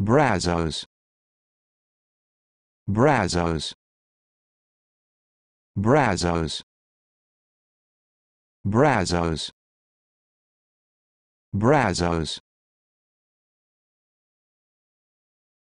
Brazos Brazos Brazos Brazos Brazos